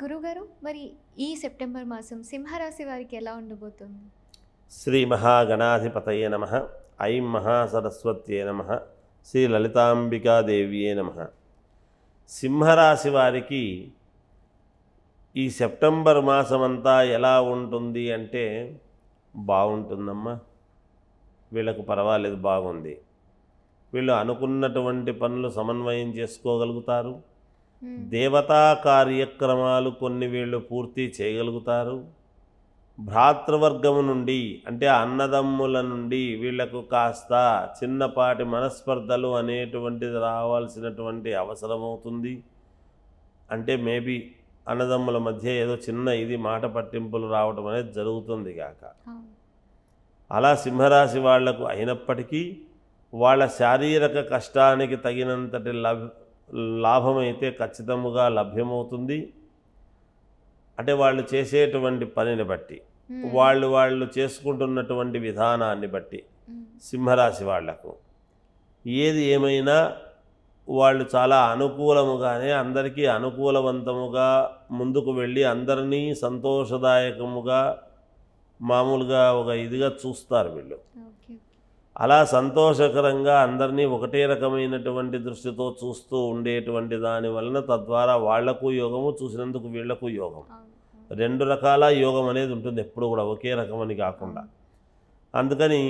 గురుగారు మరి ఈ సెప్టెంబర్ మాసం సింహరాశి వారికి ఎలా ఉండబోతుంది శ్రీ మహాగణాధిపతయే నమ ఐం మహాసరస్వత్యే నమ శ్రీ లలితాంబికాదేవియే నమ సింహరాశి వారికి ఈ సెప్టెంబర్ మాసమంతా ఎలా ఉంటుంది అంటే బాగుంటుందమ్మా వీళ్ళకు పర్వాలేదు బాగుంది వీళ్ళు అనుకున్నటువంటి పనులు సమన్వయం చేసుకోగలుగుతారు Hmm. దేవతా కార్యక్రమాలు కొన్ని వీళ్ళు పూర్తి చేయగలుగుతారు భ్రాతృవర్గము నుండి అంటే అన్నదమ్ముల నుండి వీళ్లకు కాస్త చిన్నపాటి మనస్పర్ధలు అనేటువంటిది రావాల్సినటువంటి అవసరం అవుతుంది అంటే మేబీ అన్నదమ్ముల మధ్య ఏదో చిన్న ఇది మాట పట్టింపులు రావడం అనేది జరుగుతుంది కాక అలా సింహరాశి వాళ్లకు అయినప్పటికీ వాళ్ళ శారీరక కష్టానికి తగినంతటి లభ లాభమైతే ఖచ్చితముగా లభ్యమవుతుంది అంటే వాళ్ళు చేసేటువంటి పనిని బట్టి వాళ్ళు వాళ్ళు చేసుకుంటున్నటువంటి విధానాన్ని బట్టి సింహరాశి వాళ్లకు ఏది ఏమైనా వాళ్ళు చాలా అనుకూలముగానే అందరికీ అనుకూలవంతముగా ముందుకు వెళ్ళి అందరినీ సంతోషదాయకముగా మామూలుగా ఒక ఇదిగా చూస్తారు వీళ్ళు అలా సంతోషకరంగా అందరినీ ఒకటే రకమైనటువంటి దృష్టితో చూస్తూ ఉండేటువంటి దాని వలన తద్వారా వాళ్లకు యోగము చూసినందుకు వీళ్లకు యోగం రెండు రకాల యోగం అనేది ఉంటుంది ఎప్పుడు కూడా ఒకే రకమని కాకుండా అందుకని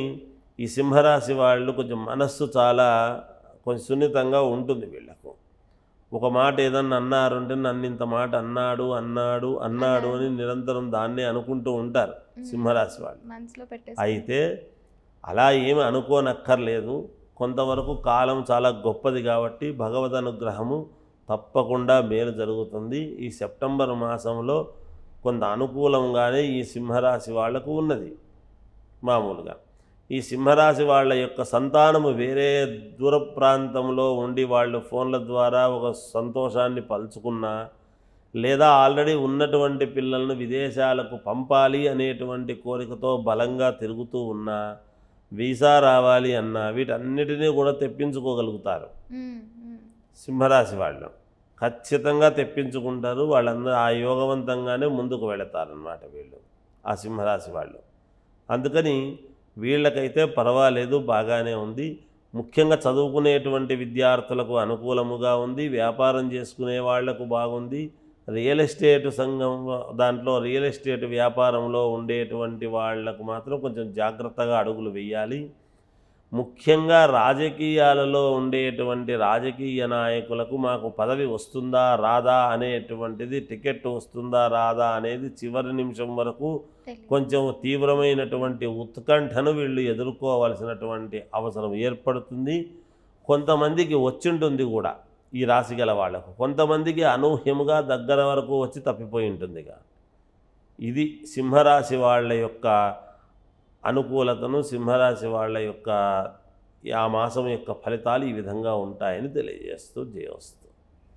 ఈ సింహరాశి వాళ్ళు కొంచెం మనస్సు చాలా కొంచెం సున్నితంగా ఉంటుంది వీళ్లకు ఒక మాట ఏదన్నా అన్నారంటే నన్ను ఇంత మాట అన్నాడు అన్నాడు అన్నాడు అని నిరంతరం దాన్నే అనుకుంటూ ఉంటారు సింహరాశి వాళ్ళు అయితే అలా ఏమి అనుకోనక్కర్లేదు కొంతవరకు కాలం చాలా గొప్పది కాబట్టి భగవద్ అనుగ్రహము తప్పకుండా మేలు జరుగుతుంది ఈ సెప్టెంబర్ మాసంలో కొంత అనుకూలంగానే ఈ సింహరాశి వాళ్లకు ఉన్నది మామూలుగా ఈ సింహరాశి వాళ్ళ యొక్క సంతానము వేరే దూర ప్రాంతంలో ఉండి వాళ్ళు ఫోన్ల ద్వారా ఒక సంతోషాన్ని పలుచుకున్నా లేదా ఆల్రెడీ ఉన్నటువంటి పిల్లలను విదేశాలకు పంపాలి అనేటువంటి కోరికతో బలంగా తిరుగుతూ ఉన్నా వీసా రావాలి అన్న వీటన్నిటినీ కూడా తెప్పించుకోగలుగుతారు సింహరాశి వాళ్ళు ఖచ్చితంగా తెప్పించుకుంటారు వాళ్ళందరూ ఆ యోగవంతంగానే ముందుకు వెళతారనమాట వీళ్ళు ఆ సింహరాశి వాళ్ళు అందుకని వీళ్ళకైతే పర్వాలేదు బాగానే ఉంది ముఖ్యంగా చదువుకునేటువంటి విద్యార్థులకు అనుకూలముగా ఉంది వ్యాపారం చేసుకునే వాళ్లకు బాగుంది రియల్ ఎస్టేట్ సంఘం దాంట్లో రియల్ ఎస్టేట్ వ్యాపారంలో ఉండేటువంటి వాళ్లకు మాత్రం కొంచెం జాగ్రత్తగా అడుగులు వేయాలి ముఖ్యంగా రాజకీయాలలో ఉండేటువంటి రాజకీయ నాయకులకు మాకు పదవి వస్తుందా రాదా అనేటువంటిది టికెట్ వస్తుందా రాదా అనేది చివరి నిమిషం వరకు కొంచెం తీవ్రమైనటువంటి ఉత్కంఠను వీళ్ళు ఎదుర్కోవాల్సినటువంటి అవసరం ఏర్పడుతుంది కొంతమందికి వచ్చింటుంది కూడా ఈ రాశి గల వాళ్లకు కొంతమందికి అనూహ్యముగా దగ్గర వరకు వచ్చి తప్పిపోయి ఉంటుంది ఇక ఇది సింహరాశి వాళ్ళ యొక్క అనుకూలతను సింహరాశి వాళ్ళ యొక్క ఆ మాసం యొక్క ఫలితాలు ఈ విధంగా ఉంటాయని తెలియజేస్తూ జయోస్తు